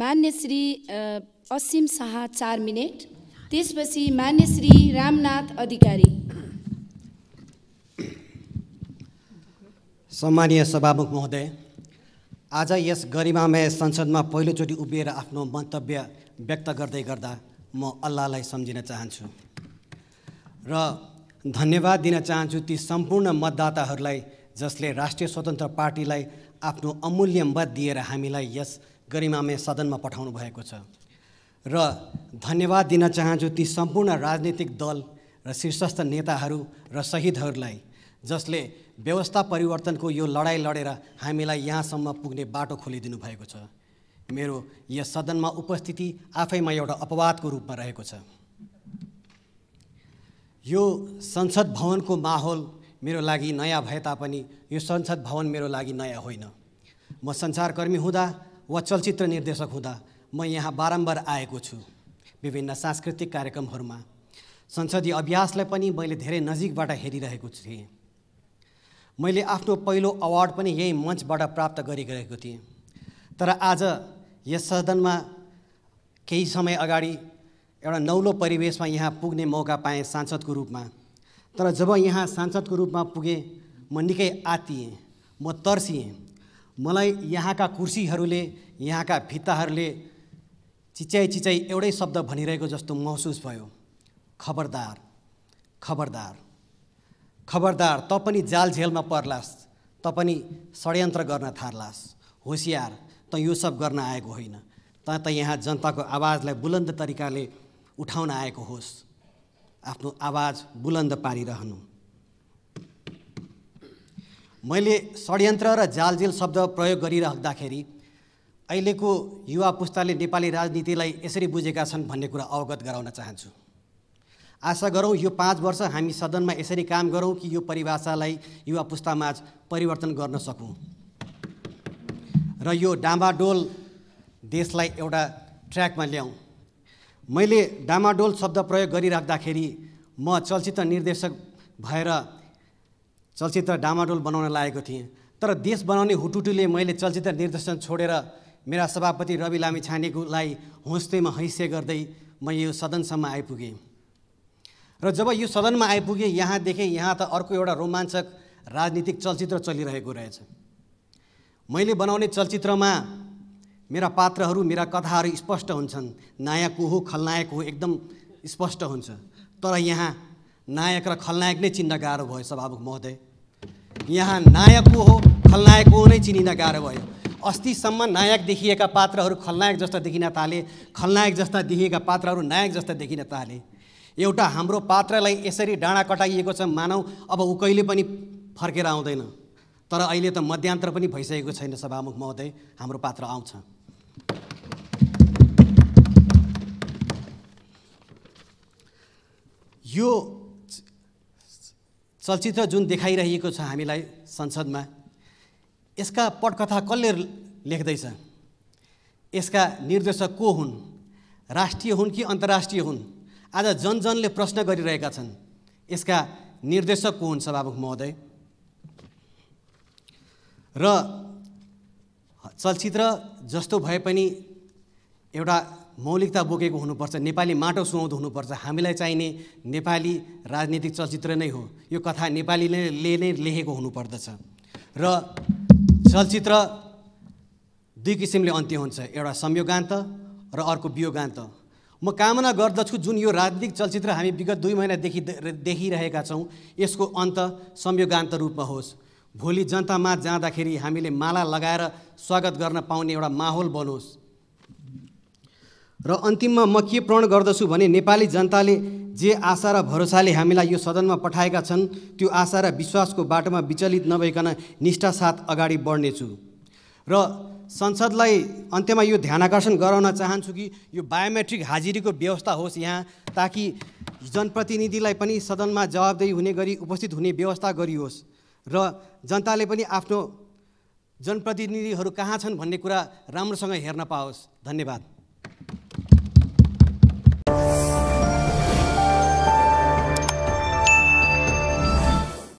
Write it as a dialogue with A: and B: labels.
A: मान्य श्री असीम शाह चार मिनट त्यसपछि मान्य श्री रामनाथ अधिकारी सम्मानीय सभामुख महोदय आज यस गरिमामय संसदमा पहिलोचोटि उभिएर आफ्नो मन्तव्य व्यक्त गर्दै गर्दा म अल्लाहलाई सम्झिन चाहन्छु र धन्यवाद दिन चाहन्छु ती सम्पूर्ण मतदाताहरूलाई जसले राष्ट्रिय स्वतन्त्र पार्टीलाई आफ्नो अमूल्य मत दिएर हामीलाई यस गरिमामय सदनमा पठाउनु भएको छ र धन्यवाद दिन चाहन्छु ती सम्पूर्ण राजनीतिक दल र शीर्षस्थ नेताहरू र शहीदहरूलाई जसले व्यवस्था परिवर्तनको यो लडाइँ लडेर हामीलाई यहाँसम्म पुग्ने बाटो खोलिदिनु भएको छ मेरो यस सदनमा उपस्थिति आफैमा एउटा अपवादको रूपमा रहेको छ यो संसद भवनको माहौल मेरो लागि नयाँ भए तापनि यो संसद भवन मेरो लागि नयाँ होइन म संसारकर्मी हुँदा वा चलचित्र निर्देशक हुँदा म यहाँ बारम्बार आएको छु विभिन्न सांस्कृतिक कार्यक्रमहरूमा संसदीय अभ्यासलाई पनि मैले धेरै नजिकबाट हेरिरहेको थिएँ मैले आफ्नो पहिलो अवार्ड पनि यही मञ्चबाट प्राप्त गरिरहेको थिएँ तर आज यस सदनमा केही समय अगाडि एउटा नौलो परिवेशमा यहाँ पुग्ने मौका पाएँ सांसदको रूपमा तर जब यहाँ सांसदको रूपमा पुगेँ म निकै आतिएँ म तर्सिएँ मलाई यहाँका कुर्सीहरूले यहाँका भित्ताहरूले चिच्याइ चिच्याइ एउटै शब्द भनिरहेको जस्तो महसुस भयो खबरदार खबरदार खबरदार त पनि जाल झेलमा पर्लास् त पनि षड्यन्त्र गर्न थार्लास् होसियार त यो सब गर्न आएको होइन त त यहाँ जनताको आवाजलाई बुलन्द तरिकाले उठाउन आएको होस् आफ्नो आवाज बुलन्द पारिरहनु मैले षड्यन्त्र र जालजेल शब्द प्रयोग गरिराख्दाखेरि अहिलेको युवा पुस्ताले नेपाली राजनीतिलाई यसरी बुझेका छन् भन्ने कुरा अवगत गराउन चाहन्छु आशा गरौँ यो पाँच वर्ष हामी सदनमा यसरी काम गरौँ कि यो परिभाषालाई युवा पुस्तामाझ परिवर्तन गर्न सकौँ र यो डामाडोल देशलाई एउटा ट्र्याकमा ल्याउँ मैले डामाडोल शब्द प्रयोग गरिराख्दाखेरि म चलचित्र निर्देशक भएर चलचित्र डामाडोल बनाउन लागेको थिएँ तर देश बनाउने हुटुटुले मैले चलचित्र निर्देशन छोडेर मेरा सभापति रवि लामी छानेकोलाई होस्तेमा हैसे गर्दै म यो सदनसम्म आइपुगेँ र जब यो सदनमा आइपुगेँ यहाँदेखि यहाँ त अर्को एउटा रोमाञ्चक राजनीतिक चलचित्र चलिरहेको रहेछ मैले बनाउने चलचित्रमा मेरा पात्रहरू मेरा कथाहरू स्पष्ट हुन्छन् नायक हो खलनायक हो एकदम स्पष्ट हुन्छ तर यहाँ नायक र खलनायक नै चिन्न गाह्रो भयो सभामुख महोदय यहाँ नायक को हो खलनायक को नै चिनिन गाह्रो भयो अस्तिसम्म नायक देखिएका पात्रहरू खलनायक जस्ता देखिन थाले खलनायक जस्ता देखिएका पात्रहरू नायक जस्ता देखिन थाले एउटा हाम्रो पात्रलाई यसरी डाँडा कटाइएको छ मानौ अब ऊ कहिले पनि फर्केर आउँदैन तर अहिले त मध्यान्तर पनि भइसकेको छैन सभामुख महोदय हाम्रो पात्र आउँछ यो चलचित्र जुन देखाइरहेको छ हामीलाई संसदमा यसका पटकथा कसले लेख्दैछ यसका निर्देशक को हुन् राष्ट्रिय हुन् कि अन्तर्राष्ट्रिय हुन् आज जनजनले प्रश्न गरिरहेका छन् यसका निर्देशक को हुन् सभामुख महोदय र चलचित्र जस्तो भए पनि एउटा मौलिकता बोकेको हुनुपर्छ नेपाली माटो सुहाउँदो हुनुपर्छ हामीलाई चाहिने नेपाली राजनीतिक चलचित्र नै हो यो कथा नेपालीले नै लेखेको हुनुपर्दछ र चलचित्र दुई किसिमले अन्त्य हुन्छ एउटा संयोगान्त र अर्को वियोगान्त म कामना गर्दछु जुन यो राजनीतिक चलचित्र हामी विगत दुई महिनादेखि देखिरहेका छौँ यसको अन्त संयोगान्त रूपमा होस् भोलि जनतामा जाँदाखेरि हामीले माला लगाएर स्वागत गर्न पाउने एउटा माहौल बनोस् र अन्तिममा म के प्रण गर्दछु भने नेपाली जनताले जे आशा र भरोसाले हामीलाई यो सदनमा पठाएका छन् त्यो आशा र विश्वासको बाटोमा विचलित नभइकन निष्ठा साथ अगाडि बढ्नेछु र संसदलाई अन्त्यमा यो ध्यान आकर्षण गराउन चाहन्छु कि यो बायोमेट्रिक हाजिरीको व्यवस्था होस् यहाँ ताकि जनप्रतिनिधिलाई पनि सदनमा जवाबदेही हुने गरी उपस्थित हुने व्यवस्था गरियोस् र जनताले पनि आफ्नो जनप्रतिनिधिहरू कहाँ छन् भन्ने कुरा राम्रोसँग हेर्न पाओस् धन्यवाद